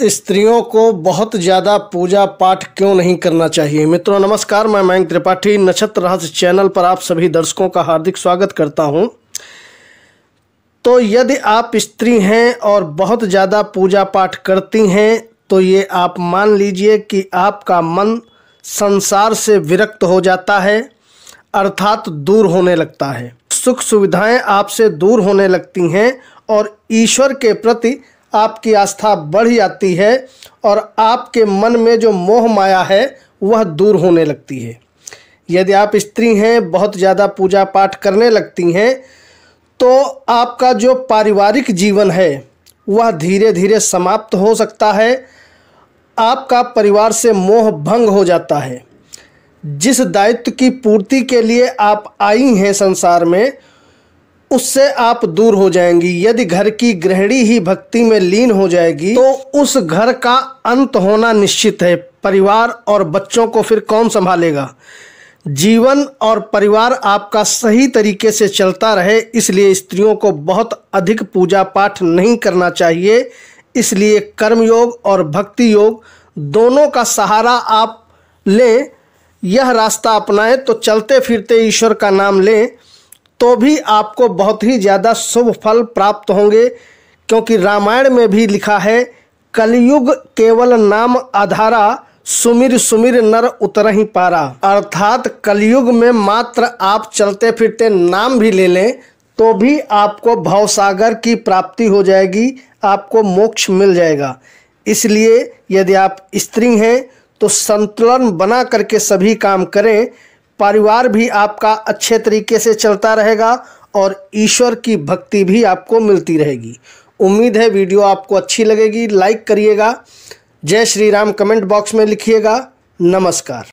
स्त्रियों को बहुत ज़्यादा पूजा पाठ क्यों नहीं करना चाहिए मित्रों नमस्कार मैं मयंक त्रिपाठी नक्षत्र रहस्य चैनल पर आप सभी दर्शकों का हार्दिक स्वागत करता हूं तो यदि आप स्त्री हैं और बहुत ज़्यादा पूजा पाठ करती हैं तो ये आप मान लीजिए कि आपका मन संसार से विरक्त हो जाता है अर्थात दूर होने लगता है सुख सुविधाएं आपसे दूर होने लगती हैं और ईश्वर के प्रति आपकी आस्था बढ़ जाती है और आपके मन में जो मोह माया है वह दूर होने लगती है यदि आप स्त्री हैं बहुत ज़्यादा पूजा पाठ करने लगती हैं तो आपका जो पारिवारिक जीवन है वह धीरे धीरे समाप्त हो सकता है आपका परिवार से मोह भंग हो जाता है जिस दायित्व की पूर्ति के लिए आप आई हैं संसार में उससे आप दूर हो जाएंगी यदि घर की गृहिणी ही भक्ति में लीन हो जाएगी तो उस घर का अंत होना निश्चित है परिवार और बच्चों को फिर कौन संभालेगा जीवन और परिवार आपका सही तरीके से चलता रहे इसलिए स्त्रियों को बहुत अधिक पूजा पाठ नहीं करना चाहिए इसलिए कर्मयोग और भक्ति योग दोनों का सहारा आप लें यह रास्ता अपनाएं तो चलते फिरते ईश्वर का नाम लें तो भी आपको बहुत ही ज़्यादा शुभ फल प्राप्त होंगे क्योंकि रामायण में भी लिखा है कलयुग केवल नाम आधारा सुमिर सुमिर नर उतर ही पारा अर्थात कलयुग में मात्र आप चलते फिरते नाम भी ले लें तो भी आपको भवसागर की प्राप्ति हो जाएगी आपको मोक्ष मिल जाएगा इसलिए यदि आप स्त्री हैं तो संतुलन बना करके सभी काम करें परिवार भी आपका अच्छे तरीके से चलता रहेगा और ईश्वर की भक्ति भी आपको मिलती रहेगी उम्मीद है वीडियो आपको अच्छी लगेगी लाइक करिएगा जय श्री राम कमेंट बॉक्स में लिखिएगा नमस्कार